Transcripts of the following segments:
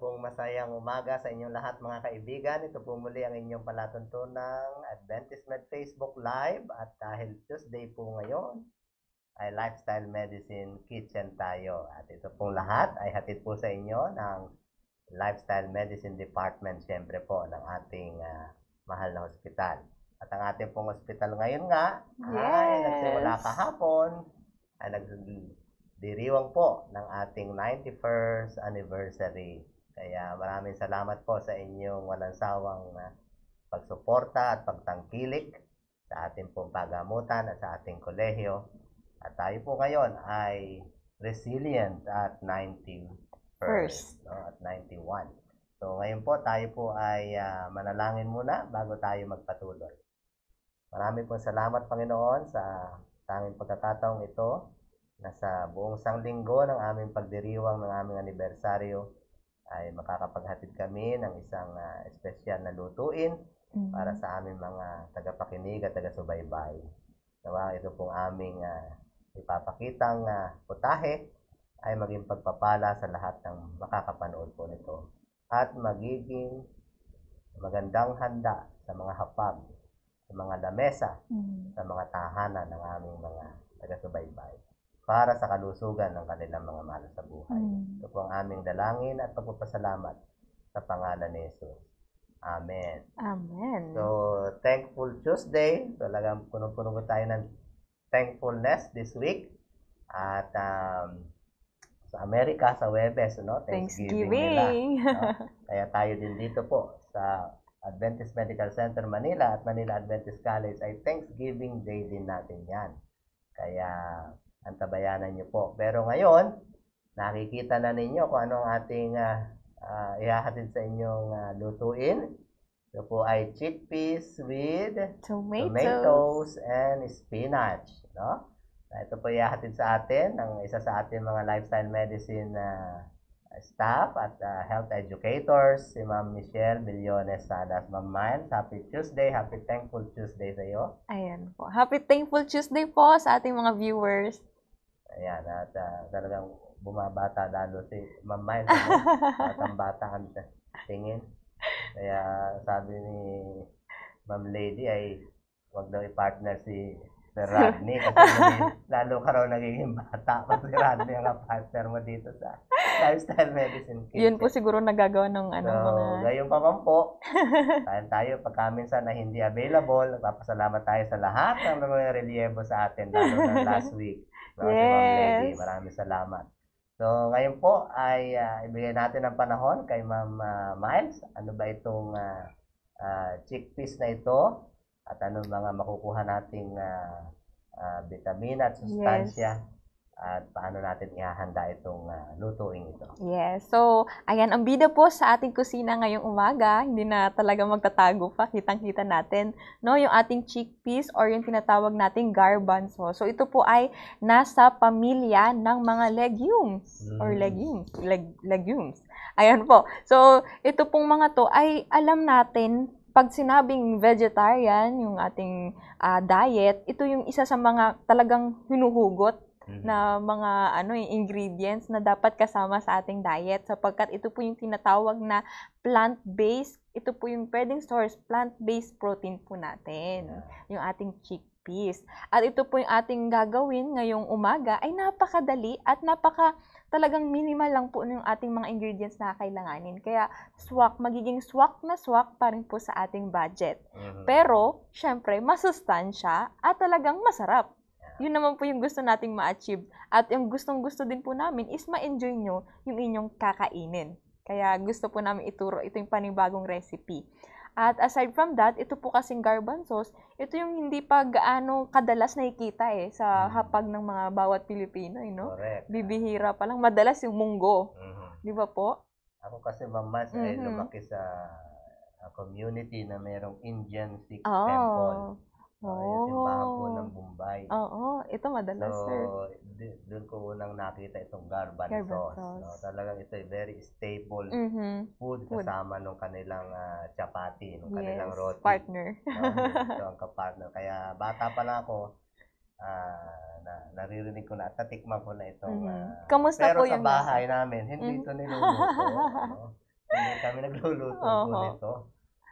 pong masayang umaga sa inyong lahat mga kaibigan. Ito po muli ang inyong palatuntunang Adventist Med Facebook Live at dahil Tuesday po ngayon ay Lifestyle Medicine Kitchen tayo. At ito pong lahat ay hatid po sa inyo ng Lifestyle Medicine Department siyempre po ng ating uh, mahal na hospital. At ang ating pong hospital ngayon nga yes. ay nagsimula kahapon ay nag diriwang po ng ating 91st anniversary kaya maraming salamat po sa inyong walang sawang uh, pagsuporta at pagtangkilik sa ating pong pagamutan at sa ating kolehiyo. At tayo po ngayon ay resilient at 91st. First. No, at 91. So ngayon po tayo po ay uh, manalangin muna bago tayo magpatuloy. Maraming po salamat Panginoon sa tanging pagkakataong ito na sa buong sanglinggo ng aming pagdiriwang ng aming anibersaryo ay makakapaghatid kami ng isang uh, espesyal na lutuin mm-hmm. para sa aming mga tagapakinig at tagasubaybay. Nawa so, uh, ito pong aming uh, ipapakitang uh, putahe ay maging pagpapala sa lahat ng makakapanood po nito at magiging magandang handa sa mga hapag, sa mga lamesa, mm-hmm. sa mga tahanan ng aming mga taga-subaybay para sa kalusugan ng kanilang mga mahal sa buhay. Hmm. Ito po ang aming dalangin at pagpapasalamat sa pangalan ni Jesus. Amen. Amen. So, Thankful Tuesday. Talagang punong-puno ko tayo ng thankfulness this week. At um, sa Amerika, sa Webes, no? Thanksgiving, Thanksgiving. nila. No? Kaya tayo din dito po sa Adventist Medical Center Manila at Manila Adventist College ay Thanksgiving Day din natin yan. Kaya ang tabayanan nyo po. Pero ngayon, nakikita na ninyo kung ano ang ating uh, uh, ihahatid sa inyong uh, lutuin. Ito po ay chickpeas with tomatoes, tomatoes and spinach. No? Ito po ihahatid sa atin ang isa sa ating mga lifestyle medicine uh, staff at uh, health educators, si Ma'am Michelle Billones Sadas. Ma'am Miles, happy Tuesday, happy Thankful Tuesday sa iyo. Ayan po. Happy Thankful Tuesday po sa ating mga viewers. Ayan, at uh, talagang bumabata lalo si Ma'am Miles. at ang bata ang tingin. Kaya sabi ni Ma'am Lady ay wag daw i-partner si Sir Rodney kasi lalo ka raw nagiging bata pa si Rodney ang partner mo dito sa lifestyle medicine clinic. Yun po siguro nagagawa ng ano so, mga... Ngayon pa man po, tayo tayo pagka minsan na hindi available, nagpapasalamat tayo sa lahat ng mga relievo sa atin lalo na last week. No? Yes. Si Ma'am Maraming salamat. So, ngayon po ay uh, ibigay natin ang panahon kay Ma'am uh, Miles. Ano ba itong uh, ah, uh, chickpeas na ito? At ano mga makukuha nating uh, uh, vitamina at sustansya yes at paano natin ihahanda itong uh, lutuin ito. Yes. So, ayan, ang bida po sa ating kusina ngayong umaga, hindi na talaga magtatago pa, kitang-kita natin, no? Yung ating chickpeas or yung tinatawag nating garbanzo. So, ito po ay nasa pamilya ng mga legumes mm. or legumes, leg, legumes. Ayan po. So, ito pong mga to ay alam natin pag sinabing vegetarian, yung ating uh, diet, ito yung isa sa mga talagang hinuhugot Mm. na mga ano eh, ingredients na dapat kasama sa ating diet sapagkat ito po yung tinatawag na plant-based ito po yung pwedeng source plant-based protein po natin yung ating chickpeas at ito po yung ating gagawin ngayong umaga ay napakadali at napaka talagang minimal lang po yung ating mga ingredients na kailanganin. Kaya swak, magiging swak na swak pa rin po sa ating budget. Mm-hmm. Pero, syempre, masustansya at talagang masarap. Yun naman po yung gusto nating ma-achieve. At yung gustong-gusto din po namin is ma-enjoy nyo yung inyong kakainin. Kaya gusto po namin ituro ito yung panibagong recipe. At aside from that, ito po kasing garbanzos, ito yung hindi pa gaano kadalas nakikita eh sa mm-hmm. hapag ng mga bawat Pilipino, you eh, know? Correct. Bibihira pa lang. Madalas yung munggo. Mm-hmm. Di ba po? Ako kasi mamas eh, mm-hmm. ay lumaki sa community na mayroong Indian Sikh oh. temple. Oo, yung simbahan po ng Bombay. Oo, ito So, madalas, sir. di- doon ko unang nakita itong garban, Garban sauce. sauce. No? Talagang ito ay very staple Mhm. food, Food. kasama nung kanilang ah, chapati, nung kanilang Yes, roti. partner. no? Ito ang kapartner. Kaya bata pa lang ako, ah, na, naririnig ko na, at natikman ko na itong... Mhm. ah, Kamusta pero po sa yung lasa? bahay namin, hindi Mhm. ito niluluto. no? Hindi kami nagluluto po Oo. nito.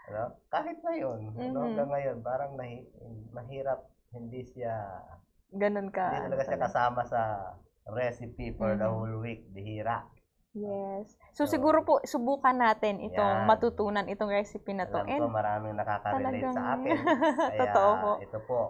Ano? Kahit na yun, ano, mm-hmm. ano, hanggang ngayon, parang nahi- mahirap hindi siya... Ganun ka. Hindi talaga siya ano. kasama sa recipe for mm-hmm. the whole week. Bihira. Yes. So, so siguro po, subukan natin itong yan. matutunan, itong recipe na to. Alam ko, maraming nakaka-relate sa akin. Kaya, Totoo po. ito po,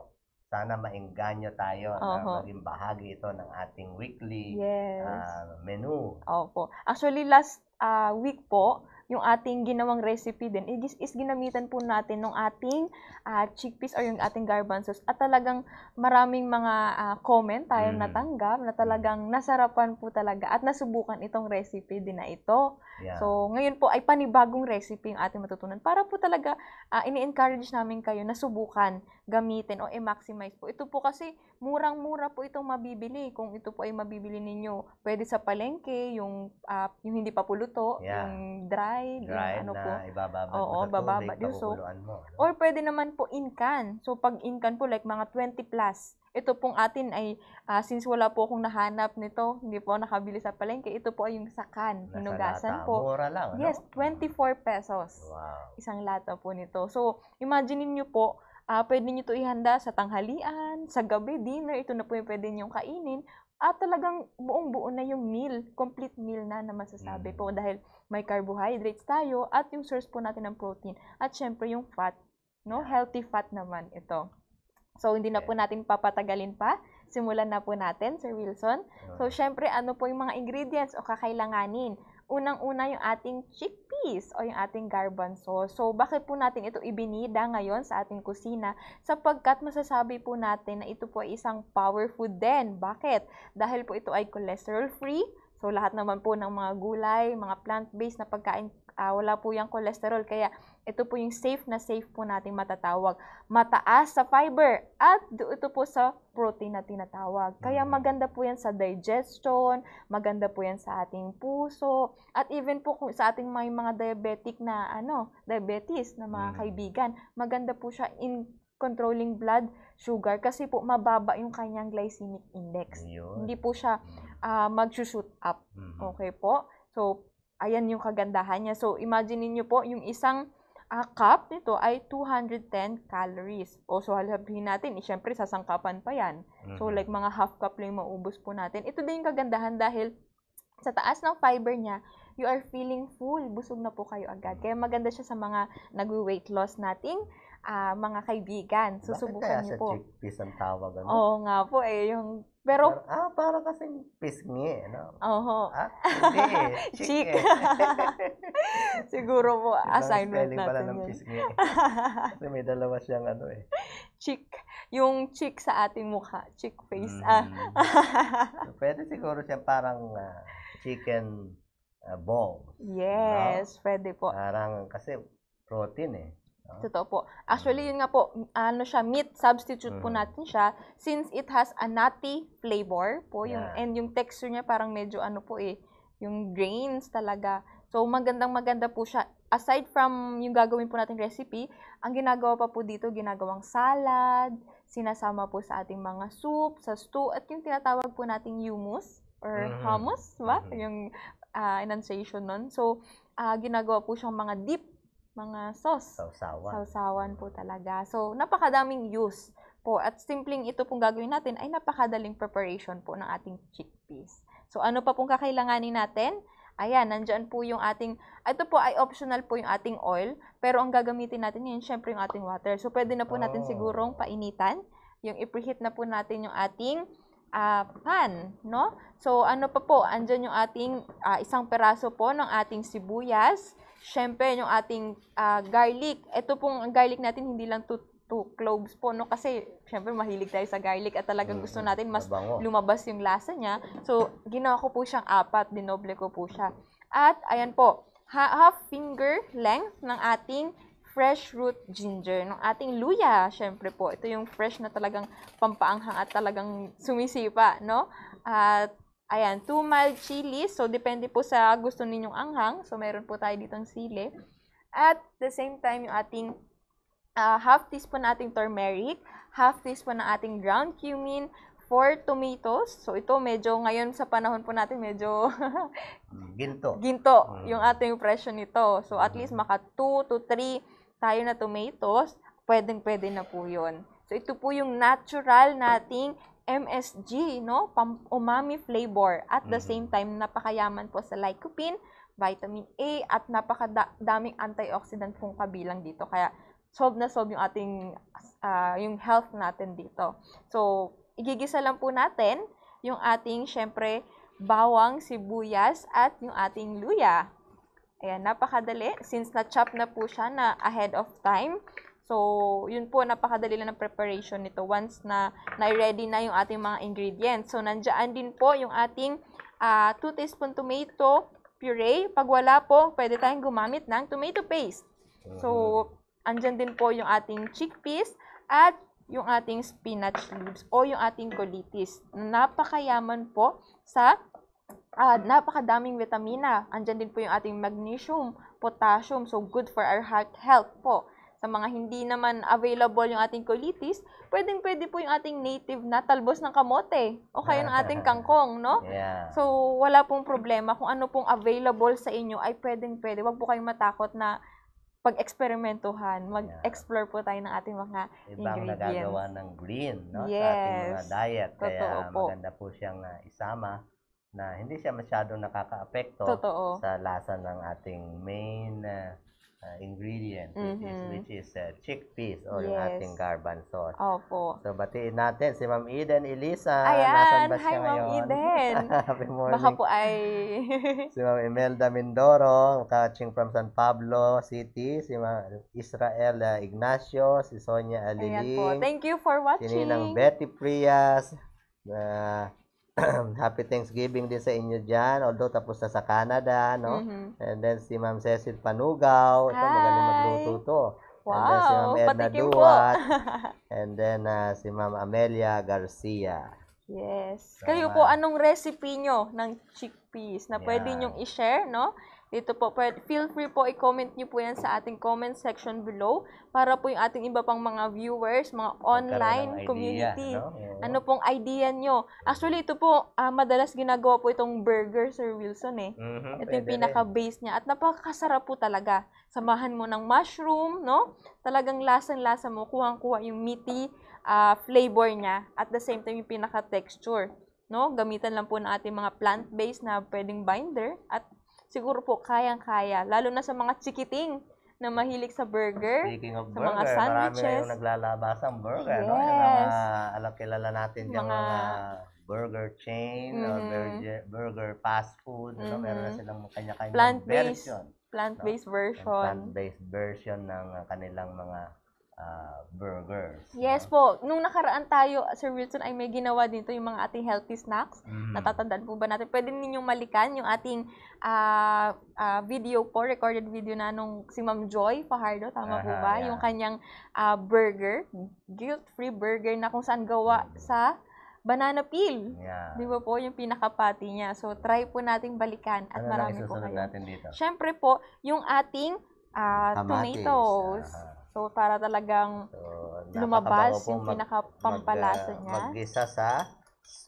sana mainganyo tayo uh-huh. na maging bahagi ito ng ating weekly yes. uh, menu. Opo. Actually, last uh, week po, yung ating ginawang recipe din eh, is, is ginamitan po natin ng ating uh, chickpeas or yung ating garbanzos. At talagang maraming mga uh, comment tayong mm. natanggap na talagang nasarapan po talaga at nasubukan itong recipe din na ito. Yeah. So, ngayon po ay panibagong recipe yung ating matutunan para po talaga uh, ini-encourage namin kayo na subukan gamitin o i-maximize po. Ito po kasi murang-mura po itong mabibili. Kung ito po ay mabibili ninyo, pwede sa palengke, yung, uh, yung hindi pa puluto, yeah. yung dry, dry yung ano na po. ibababad Oo, sa bababa. tubig, so, mo. Or pwede naman po in can. So pag in can po, like mga 20 plus, ito pong atin ay, uh, since wala po akong nahanap nito, hindi po nakabili sa palengke, ito po ay yung sakan, Nasa hinugasan po. Mura lang, ano? Yes, 24 pesos. Wow. Isang lata po nito. So, imagine niyo po, Uh, pwede nyo ito ihanda sa tanghalian, sa gabi, dinner. Ito na po yung pwede nyo kainin. At ah, talagang buong-buo na yung meal, complete meal na na masasabi po mm. dahil may carbohydrates tayo at yung source po natin ng protein. At syempre yung fat, no? Healthy fat naman ito. So, hindi na po natin papatagalin pa. Simulan na po natin, Sir Wilson. So, syempre, ano po yung mga ingredients o kakailanganin? unang-una yung ating chickpeas o yung ating garbanzo. So, bakit po natin ito ibinida ngayon sa ating kusina? Sapagkat masasabi po natin na ito po ay isang power food din. Bakit? Dahil po ito ay cholesterol-free, So lahat naman po ng mga gulay, mga plant-based na pagkain, uh, wala po yung cholesterol. Kaya ito po yung safe na safe po nating matatawag. Mataas sa fiber at ito po sa protein na tinatawag. Kaya mm-hmm. maganda po yan sa digestion, maganda po yan sa ating puso, at even po sa ating mga, mga diabetic na ano, diabetes na mga mm-hmm. kaibigan, maganda po siya in controlling blood sugar kasi po mababa yung kanyang glycemic index. Yun. Hindi po siya mm uh, mag-shoot up. Mm-hmm. Okay po? So, ayan yung kagandahan niya. So, imagine niyo po, yung isang uh, cup nito ay 210 calories. O, so, halabihin natin, eh, syempre, sasangkapan pa yan. Mm-hmm. So, like, mga half cup lang yung maubos po natin. Ito din yung kagandahan dahil sa taas ng fiber niya, you are feeling full. Busog na po kayo agad. Mm-hmm. Kaya maganda siya sa mga nag-weight loss nating uh, mga kaibigan. Susubukan niyo po. Bakit kaya sa chickpeas ang tawag? Ano? Oo nga po eh. Yung, pero, ah, para kasing pisngi, no? Oho. Ah, hindi. Chick. Siguro po, diba, assignment natin pala ng pisngi. Kasi may dalawa siyang ano eh. Chick. Yung chick sa ating mukha. Chick face. Mm. Ah. pwede siguro siya parang uh, chicken uh, balls. Yes, no? pwede po. Parang, kasi protein eh. Ah. Totoo po. Actually, yun nga po, ano siya, meat substitute po mm. natin siya since it has a nutty flavor po. Yung, yeah. And yung texture niya parang medyo ano po eh, yung grains talaga. So, magandang maganda po siya. Aside from yung gagawin po natin recipe, ang ginagawa pa po dito, ginagawang salad, sinasama po sa ating mga soup, sa stew, at yung tinatawag po nating hummus or mm-hmm. hummus, ba? Mm-hmm. Yung uh, enunciation nun. So, uh, ginagawa po siyang mga deep mga sauce. Sausawan. Sausawan po talaga. So, napakadaming use po. At simpleng ito pong gagawin natin ay napakadaling preparation po ng ating chickpeas. So, ano pa pong kakailanganin natin? Ayan, nandyan po yung ating, ito po ay optional po yung ating oil, pero ang gagamitin natin yun, syempre yung ating water. So, pwede na po natin oh. sigurong painitan. Yung i-preheat na po natin yung ating uh, pan, no? So, ano pa po, andyan yung ating uh, isang peraso po ng ating sibuyas, syempre, yung ating uh, garlic. Ito pong garlic natin, hindi lang to, to cloves po, no? Kasi, syempre, mahilig tayo sa garlic at talagang gusto natin mas Mabango. lumabas yung lasa niya. So, ginawa ko po siyang apat, dinoble ko po siya. At, ayan po, half finger length ng ating fresh root ginger, ng ating luya, syempre po. Ito yung fresh na talagang pampaanghang at talagang sumisipa, no? At Ayan, two mild chilies. So, depende po sa gusto ninyong anghang. So, meron po tayo ditong sili. At the same time, yung ating uh, half teaspoon ating turmeric, half teaspoon ng ating ground cumin, four tomatoes. So, ito medyo ngayon sa panahon po natin medyo mm, ginto. Ginto mm. yung ating presyo nito. So, at mm. least maka 2 to 3 tayo na tomatoes. Pwedeng-pwede na po yun. So, ito po yung natural nating MSG, no? Pam umami flavor. At the mm-hmm. same time, napakayaman po sa lycopene, vitamin A, at napakadaming antioxidant pong kabilang dito. Kaya solve na solve yung ating, uh, yung health natin dito. So, igigisa lang po natin yung ating, syempre, bawang, sibuyas, at yung ating luya. Ayan, napakadali. Since na-chop na po siya na ahead of time, So, yun po, napakadali lang ng preparation nito once na na-ready na yung ating mga ingredients. So, nandiyan din po yung ating uh, ah, 2 teaspoon tomato puree. Pag wala po, pwede tayong gumamit ng tomato paste. So, mm-hmm. andyan din po yung ating chickpeas at yung ating spinach leaves o yung ating colitis. Napakayaman po sa uh, napakadaming vitamina. Andyan din po yung ating magnesium, potassium. So, good for our heart health po. Sa mga hindi naman available yung ating colitis, pwedeng pwede po yung ating native na talbos ng kamote o kaya ng ating kangkong, no? Yeah. So, wala pong problema. Kung ano pong available sa inyo ay pwedeng pwede. Huwag po kayong matakot na pag-eksperimentuhan, mag-explore po tayo ng ating mga Ibang ingredients. Ibang nagagawa ng green no? yes. sa ating mga diet. Totoo Kaya po. maganda po siyang uh, isama na hindi siya masyadong nakaka-apekto sa lasa ng ating main uh, uh, ingredient mm-hmm. which is, mm-hmm. which is uh, chickpeas o oh, yes. yung ating garban sauce. Opo. So batiin natin si Ma'am Eden Elisa. Ayan, hi Ma'am Eden. Happy morning. Baka po ay... si Ma'am Imelda Mindoro, catching from San Pablo City. Si Ma'am Israel uh, Ignacio, si Sonia Aliling. Ayan po. Thank you for watching. Si Ninang Betty Prias. Uh, happy Thanksgiving din sa inyo dyan. Although tapos na sa Canada, no? Mm-hmm. And then si Ma'am Cecil Panugaw. Hi. magaling magluto to. Wow, and then si Ma'am Edna Duat. and then uh, si Ma'am Amelia Garcia. Yes. So, Kayo po, anong recipe nyo ng chickpeas na yeah. pwede nyong i-share, no? Dito po, feel free po i-comment nyo po yan sa ating comment section below para po yung ating iba pang mga viewers, mga online idea, community. No? Ano pong idea nyo? Actually, ito po, uh, madalas ginagawa po itong burger, Sir Wilson eh. Mm-hmm, ito yung pinaka-base niya. At napakasarap po talaga. Samahan mo ng mushroom, no? Talagang lasang-lasa mo, kuhang-kuha yung meaty uh, flavor niya. At the same time, yung pinaka-texture. No? Gamitan lang po ng ating mga plant-based na pwedeng binder at siguro po kayang-kaya. Lalo na sa mga chikiting na mahilig sa burger, Speaking of sa burger, mga sandwiches. Marami na yung naglalabasan burger, yes. no? Yung mga alam, kilala natin yung mga, burger chain, mm-hmm. or burger, burger fast food, mm-hmm. no? meron na mm-hmm. silang kanya-kanya version. Plant-based version. Plant-based version ng kanilang mga uh, burgers. Yes po. Nung nakaraan tayo, Sir Wilson, ay may ginawa dito yung mga ating healthy snacks. Mm. Natatandaan po ba natin? Pwede ninyong malikan yung ating uh, uh, video po, recorded video na nung si Ma'am Joy Fajardo, tama uh, po ba? Yeah. Yung kanyang uh, burger, guilt-free burger na kung saan gawa mm-hmm. sa banana peel. Yeah. Di ba po? Yung pinaka-patty niya. So, try po nating balikan at ano marami po kayo. natin dito? Siyempre po, yung ating uh, tomatoes. Uh-huh. So, para talagang so, lumabas yung mag, pinakapampalasa ah, niya. Mag-isa sa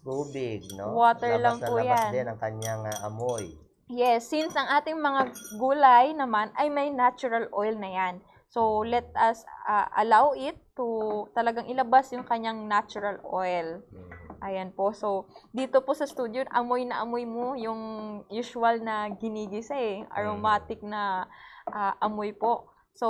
tubig, no? Water labas lang na po labas yan. din ang kanyang uh, amoy. Yes, since ang ating mga gulay naman ay may natural oil na yan. So, let us uh, allow it to talagang ilabas yung kanyang natural oil. Mm-hmm. Ayan po. So, dito po sa studio, amoy na amoy mo yung usual na ginigisa eh. Mm-hmm. Aromatic na uh, amoy po. So,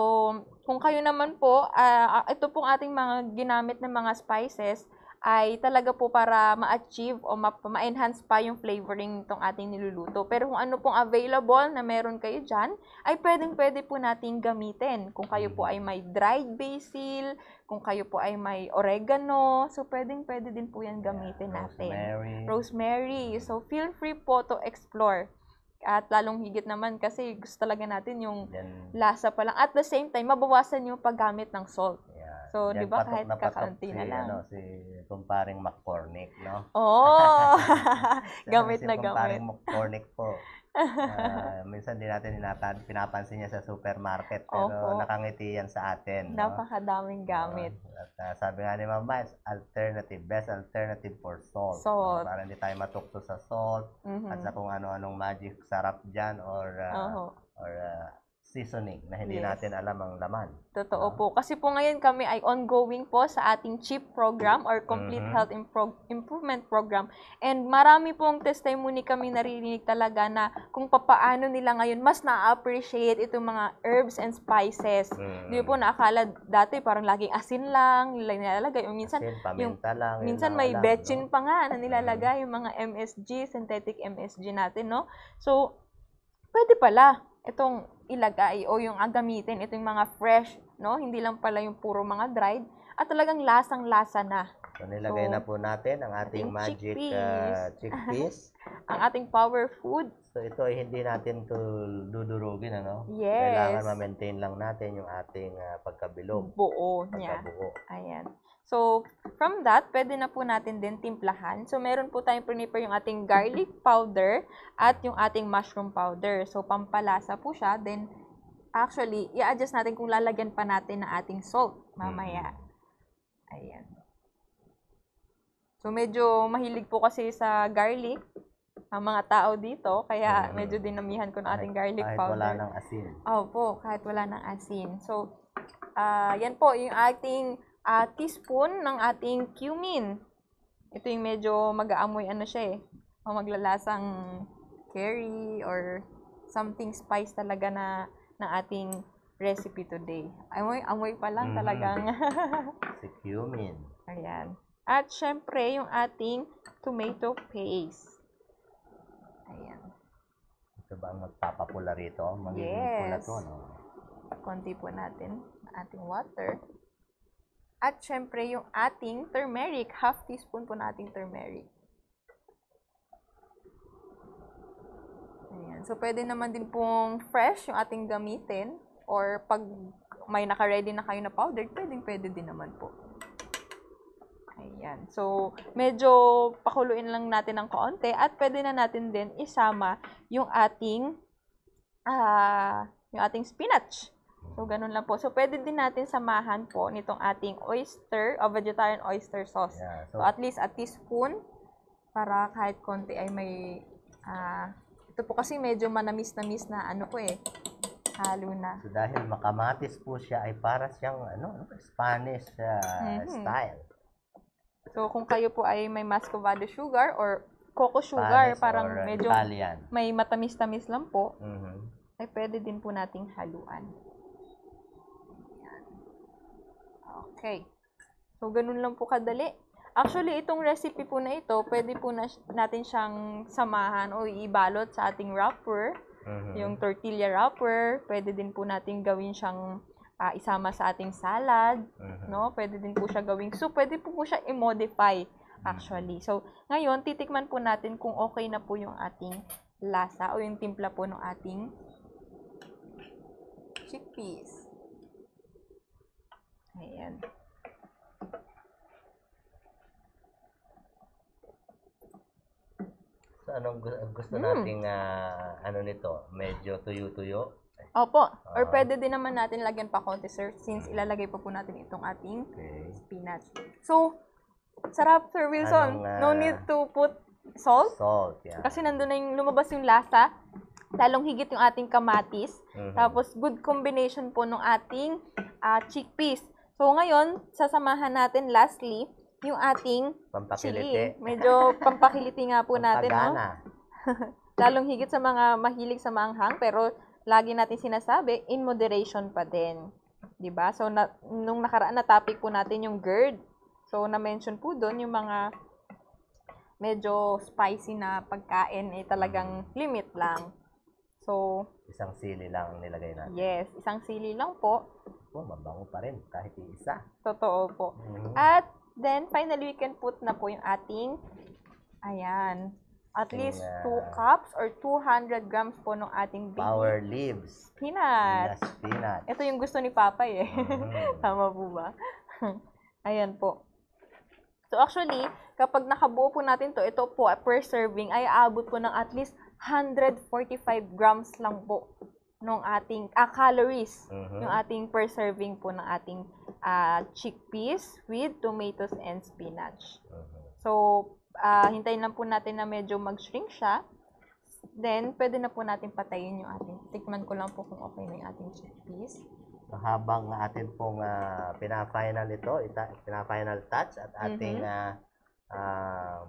kung kayo naman po, uh, ito pong ating mga ginamit na mga spices ay talaga po para ma-achieve o ma- enhance pa yung flavoring itong ating niluluto. Pero kung ano pong available na meron kayo dyan, ay pwedeng-pwede po nating gamitin. Kung kayo po ay may dried basil, kung kayo po ay may oregano, so pwedeng-pwede din po yan gamitin yeah, natin. Rosemary. Rosemary. So feel free po to explore. At lalong higit naman kasi gusto talaga natin yung Yan. lasa pa lang. At the same time, mabawasan yung paggamit ng salt. Yan. So, di ba kahit na kakaunti si, na ano, lang. Ano, si kumparing McCormick, no? Oo! Oh, gamit na gamit. Si kumparing McCormick po uh, minsan din natin inatan, pinapansin niya sa supermarket pero Opo. nakangiti yan sa atin. No? Napakadaming gamit. Uh, at uh, sabi nga ni Mama, it's alternative, best alternative for salt. Salt. Uh, para hindi tayo matukto sa salt mm-hmm. at sa kung ano-anong magic sarap dyan or uh, or uh, seasoning na hindi yes. natin alam ang laman. Totoo uh, po. Kasi po ngayon kami ay ongoing po sa ating CHIP program or Complete mm-hmm. Health Impro- Improvement Program. And marami pong testimony kami naririnig talaga na kung papaano nila ngayon mas na-appreciate itong mga herbs and spices. Mm-hmm. Di po mm. naakala dati parang laging asin lang nilalagay. O minsan, asin, yung, lang. Minsan may lang, betchin no? pa nga na nilalagay mm. yung mga MSG, synthetic MSG natin, no? So, pwede pala itong ilagay o yung gamitin, ito yung mga fresh, no? Hindi lang pala yung puro mga dried at talagang lasang-lasa na. So, nilagay so, na po natin ang ating, ating magic chickpeas, uh, chickpeas. ang ating power food So ito ay hindi natin to dudurugin ano. Yes. Kailangan ma-maintain lang natin yung ating uh, pagkabilog. Buo niya. Pagkabuo. Ayan. So from that, pwede na po natin din timplahan. So meron po tayong prepare yung ating garlic powder at yung ating mushroom powder. So pampalasa po siya. Then actually, i-adjust natin kung lalagyan pa natin ng ating salt mamaya. Hmm. Ayan. So medyo mahilig po kasi sa garlic ang mga tao dito. Kaya mm-hmm. medyo dinamihan ko ng ating garlic kahit powder. Kahit wala ng asin. Opo, oh, kahit wala ng asin. So, uh, yan po yung ating uh, teaspoon ng ating cumin. Ito yung medyo mag-aamoy ano siya eh. O maglalasang curry or something spice talaga na ng ating recipe today. Amoy, amoy pa lang mm. talagang. si cumin. Ayan. At syempre, yung ating tomato paste. Ito ba ang magpapapula rito? Magiging yes. pula to, no? Konti po natin ating water. At syempre, yung ating turmeric. Half teaspoon po na turmeric. Ayan. So, pwede naman din pong fresh yung ating gamitin. Or pag may naka-ready na kayo na powder, pwedeng pwede din naman po. Okay, yan. So, medyo pakuluin lang natin ng kaunti at pwede na natin din isama yung ating uh, yung ating spinach. So, ganun lang po. So, pwede din natin samahan po nitong ating oyster o vegetarian oyster sauce. Yeah, so, so, at least a teaspoon para kahit konti ay may uh, ito po kasi medyo manamis-namis na ano ko eh halo na. So dahil makamatis po siya ay para siyang ano, Spanish uh, mm-hmm. style. So, kung kayo po ay may muscovado sugar or coco sugar, Panis, parang medyo Italian. may matamis-tamis lang po, mm-hmm. ay pwede din po nating haluan. Ayan. Okay. So, ganun lang po kadali. Actually, itong recipe po na ito, pwede po na, natin siyang samahan o ibalot sa ating wrapper. Mm-hmm. Yung tortilla wrapper, pwede din po natin gawin siyang uh, isama sa ating salad, uh-huh. no? Pwede din po siya gawing soup, pwede po po siya i-modify mm. actually. So, ngayon titikman po natin kung okay na po yung ating lasa o yung timpla po ng ating chickpeas. Ayan. So, anong gusto hmm. nating hmm. uh, ano nito? Medyo tuyo-tuyo? Opo. Or ah. pwede din naman natin lagyan pa konti, sir, since ilalagay pa po natin itong ating Okay. spinach. So, sarap, Sir Wilson. Ano nga? No need to put salt. Salt, yeah. Kasi nandun na yung lumabas yung lasa. Talong higit yung ating kamatis. Mhm. Tapos, good combination po ng ating ah, chickpeas. So, ngayon, sasamahan natin lastly yung ating Pampakiliti. chili. Medyo pampakiliti nga po natin, no? Lalong higit sa mga mahilig sa manghang, pero lagi natin sinasabi, in moderation pa din. 'Di ba? So na, nung nakaraan na topic po natin yung GERD. So na-mention po doon yung mga medyo spicy na pagkain eh talagang limit lang. So, isang sili lang nilagay natin. Yes, isang sili lang po. Po, mabango pa rin kahit yung isa. Totoo po. Mm-hmm. At then finally we can put na po yung ating ayan, at least 2 cups or 200 grams po ng ating baby. Power leaves. Peanut. Yes, peanut. Ito yung gusto ni Papa eh. Mm. Tama po ba? Ayan po. So actually, kapag nakabuo po natin to, ito po per serving ay aabot po ng at least 145 grams lang po ng ating ah, calories, uh-huh. Mm-hmm. yung ating per serving po ng ating ah, chickpeas with tomatoes and spinach. Uh-huh. So uh, hintayin lang po natin na medyo mag-shrink siya. Then, pwede na po natin patayin yung ating, tikman ko lang po kung okay na yung ating chickpeas. So, habang atin pong uh, pina-final ito, ita, pina-final touch at mm-hmm. ating mm-hmm. uh, uh,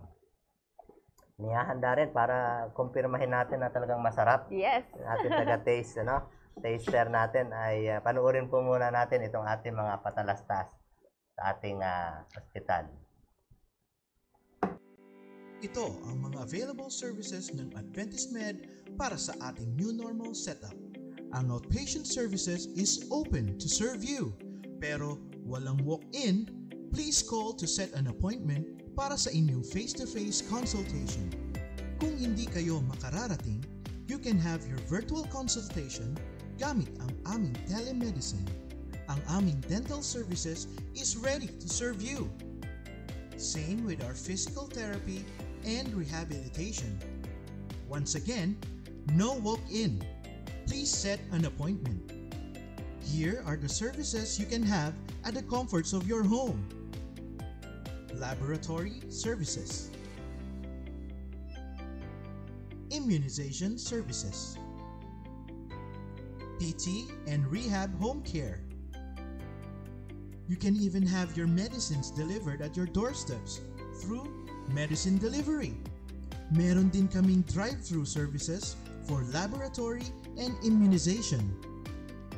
niyahanda rin para kumpirmahin natin na talagang masarap. Yes. ating taga-taste, ano? Taster natin ay uh, panuorin po muna natin itong ating mga patalastas sa ating uh, hospital. Ito ang mga available services ng Adventist Med para sa ating new normal setup. Ang outpatient services is open to serve you, pero walang walk-in, please call to set an appointment para sa inyong face-to-face consultation. Kung hindi kayo makararating, you can have your virtual consultation gamit ang aming telemedicine. Ang aming dental services is ready to serve you. Same with our physical therapy and rehabilitation. Once again, no walk-in. Please set an appointment. Here are the services you can have at the comforts of your home. Laboratory Services Immunization Services PT and Rehab Home Care You can even have your medicines delivered at your doorsteps through medicine delivery. Meron din kaming drive-through services for laboratory and immunization.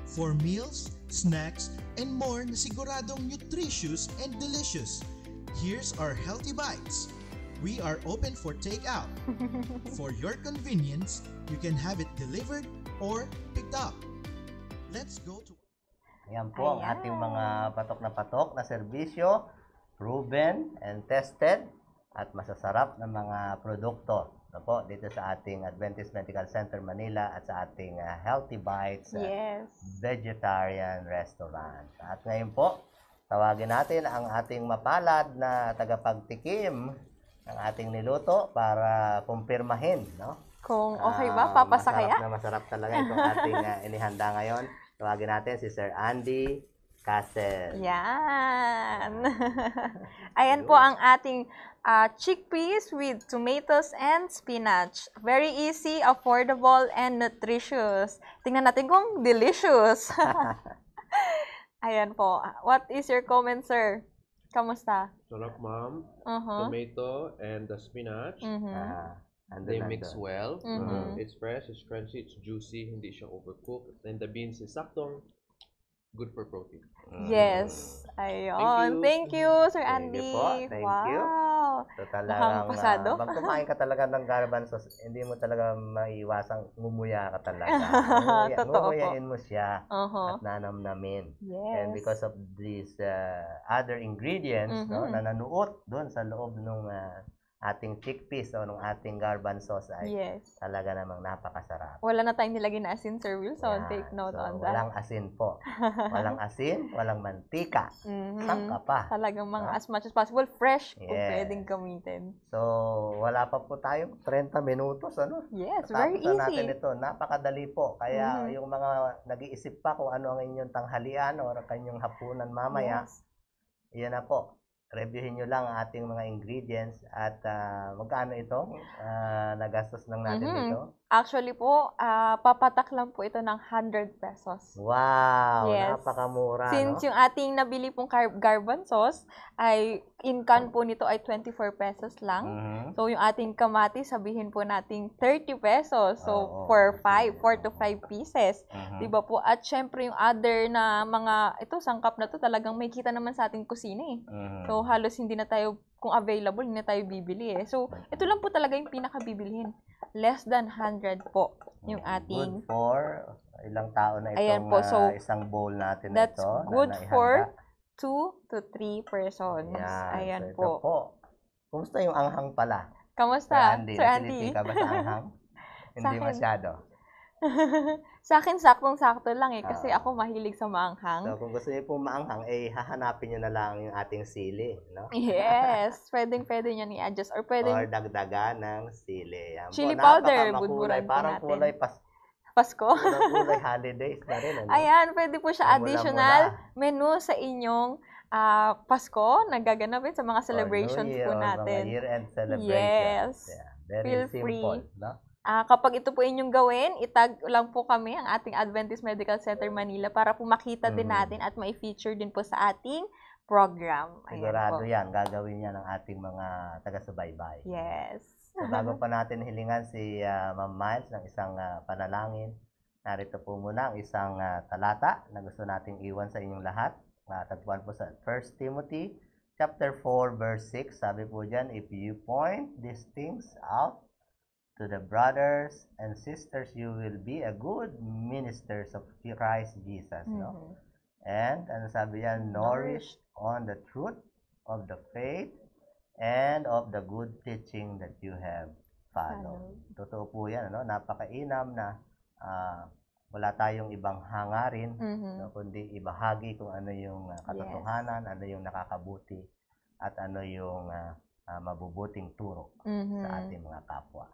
For meals, snacks, and more na siguradong nutritious and delicious, here's our Healthy Bites. We are open for takeout. for your convenience, you can have it delivered or picked up. Let's go to... Ayan po ang ating mga patok na patok na serbisyo, proven and tested at masasarap na mga produkto no po, dito sa ating Adventist Medical Center Manila at sa ating uh, Healthy Bites uh, yes. Vegetarian Restaurant. At ngayon po, tawagin natin ang ating mapalad na tagapagtikim ng ating niluto para kumpirmahin, no? Kung okay ba, ah, papasa uh, kaya? na masarap talaga itong ating uh, inihanda ngayon. Tawagin natin si Sir Andy Castle. Yan. Ayan po ang ating uh, chickpeas with tomatoes and spinach. Very easy, affordable, and nutritious. Tingnan natin kung delicious. Ayan po. What is your comment, sir? Kamusta? Sarap, ma'am. Uh-huh. Tomato and the spinach. Mm-hmm. Uh, ah, and they mix well. Mm-hmm. Uh, it's fresh, it's crunchy, it's juicy, hindi siya overcooked. And the beans is saktong good for protein. Yes. Ah. Ayun. Thank you, Sir Andy. Thank you po. Thank wow. you. So talagang, Mukhang pag kumain ka talaga ng garbanzos, hindi mo talaga maiwasang ngumuya ka talaga. Ngumuya, Totoo mo siya uh-huh. at nanamnamin. Yes. And because of these uh, other ingredients mm-hmm. no, na nanuot doon sa loob ng uh, ating chickpeas o nung ating garbanzos ay yes. talaga namang napakasarap. Wala na tayong nilagay na asin, Sir Wilson. so take note so, on that. Walang asin po. walang asin, walang mantika. Mm-hmm. Sangka pa. Talagang mga huh? Ah. as much as possible, fresh yes. kung pwedeng gamitin. So, wala pa po tayong 30 minutos, ano? Yes, Tapos very easy. natin ito. Napakadali po. Kaya mm-hmm. yung mga nag-iisip pa kung ano ang inyong tanghalian o kanyang hapunan mamaya, yes. yan na po reviewin nyo lang ang ating mga ingredients at uh, magkano ito uh, ah, nagastos ng natin mm-hmm. dito. Actually po, ah, papatak lang po ito ng 100 pesos. Wow, Yes. napakamura, Since no? yung ating nabili pong car- garban sauce, ay in can po nito ay 24 pesos lang. Mhm. So, yung ating kamati, sabihin po nating 30 pesos. So, for 5, 4 to 5 pieces. Mhm. Di ba po? At syempre, yung other na mga, ito, sangkap na to, talagang may kita naman sa ating kusina eh. Mhm. So, halos hindi na tayo kung available, hindi tayo bibili eh. So, ito lang po talaga yung pinakabibilhin. Less than 100 po yung ating... Good for ilang tao na itong Ayan po, so, uh, isang bowl natin that's ito. That's good na for 2 to 3 persons. Ayan, Ayan so po. po. Kumusta yung anghang pala? Kamusta? Sir Andy, Sir Andy. ka ba sa anghang? hindi masyado. sa akin, saktong-sakto lang eh. Kasi ah. ako mahilig sa maanghang. So, kung gusto niyo po maanghang, eh, hahanapin niyo na lang yung ating sili. No? yes. Pwedeng pwede niyo ni-adjust. Or pwedeng... Or dagdagan ng sili. Yan chili po, powder, budburan po Parang natin. kulay pas Pasko. kulay holidays na rin. Ano? Ayan, pwede po siya additional mula. menu sa inyong uh, Pasko Nagaganap gaganapin sa mga celebrations year, po natin. Mga year-end celebrations. Yes. Yeah. Very Feel simple, free. No? Uh, kapag ito po inyong gawin, itag lang po kami ang ating Adventist Medical Center Manila para po makita mm. din natin at ma feature din po sa ating program. Sigurado yan, gagawin yan ng ating mga taga-subaybay. Yes. So, bago pa natin hilingan si uh, Ma'am Miles ng isang uh, panalangin, narito po muna ang isang uh, talata na gusto nating iwan sa inyong lahat. Uh, po sa 1 Timothy chapter 4 verse 6. Sabi po dyan, if you point these things out to the brothers and sisters you will be a good ministers of Christ Jesus mm-hmm. no and ano sabi yan nourished on the truth of the faith and of the good teaching that you have followed Follow. totoo po yan ano napakainam na uh, wala tayong ibang hangarin mm-hmm. no, kundi ibahagi kung ano yung ah, katotohanan yes. ano yung nakakabuti at ano yung uh, uh, mabubuting turo mm-hmm. sa ating mga kapwa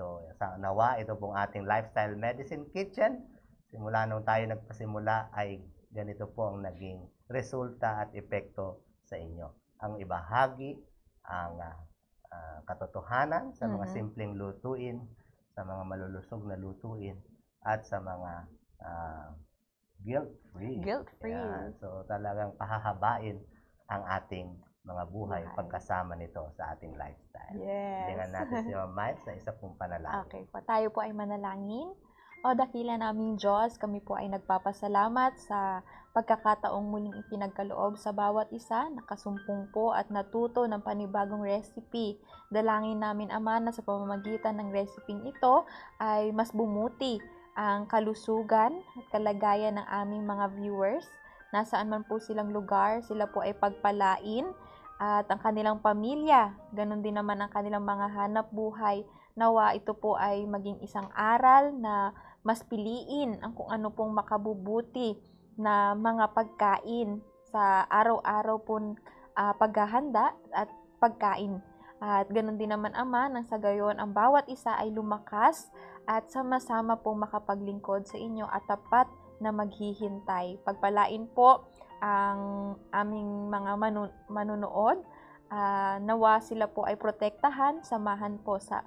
So, sa nawa, ito pong ating Lifestyle Medicine Kitchen. Simula nung tayo nagpasimula ay ganito po ang naging resulta at epekto sa inyo. Ang ibahagi, ang uh, uh, katotohanan sa mga mm-hmm. simpleng lutuin, sa mga malulusog na lutuin, at sa mga uh, guilt-free. Guilt-free. Yeah. So talagang pahahabain ang ating mga buhay Mahal. pagkasama nito sa ating lifestyle. Yes. Tingnan natin si Ma'am Miles sa isa pong panalangin. Okay po. Tayo po ay manalangin. O dakila naming Diyos, kami po ay nagpapasalamat sa pagkakataong muling ipinagkaloob sa bawat isa, nakasumpong po at natuto ng panibagong recipe. Dalangin namin, Ama, na sa pamamagitan ng recipe ito ay mas bumuti ang kalusugan at kalagayan ng aming mga viewers. Nasaan man po silang lugar, sila po ay pagpalain at ang kanilang pamilya. Ganon din naman ang kanilang mga hanap buhay. Nawa ito po ay maging isang aral na mas piliin ang kung ano pong makabubuti na mga pagkain sa araw-araw pong uh, paghahanda at pagkain. At ganon din naman ama nang sa gayon ang bawat isa ay lumakas at sama-sama pong makapaglingkod sa inyo at tapat na maghihintay. Pagpalain po ang aming mga manu- manunood. Uh, nawa sila po ay protektahan, samahan po sa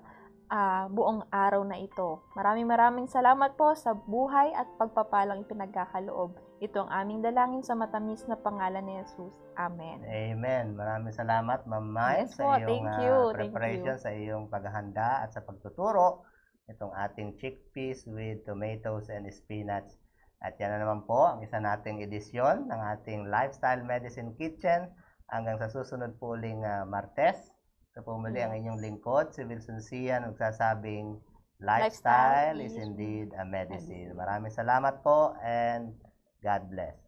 uh, buong araw na ito. Maraming maraming salamat po sa buhay at pagpapalang ipinagkakaloob. Ito ang aming dalangin sa matamis na pangalan ni Jesus. Amen. Amen. Maraming salamat, Ma'am Mai, yes, sa po. iyong Thank ah, you. preparation, Thank you. sa iyong paghahanda at sa pagtuturo itong ating chickpeas with tomatoes and spinach at yan na naman po ang isa nating edisyon ng ating Lifestyle Medicine Kitchen hanggang sa susunod po uling uh, Martes. Ito po muli ang inyong lingkod, si Wilson Sia, nagsasabing lifestyle, lifestyle is indeed a medicine. Maraming salamat po and God bless.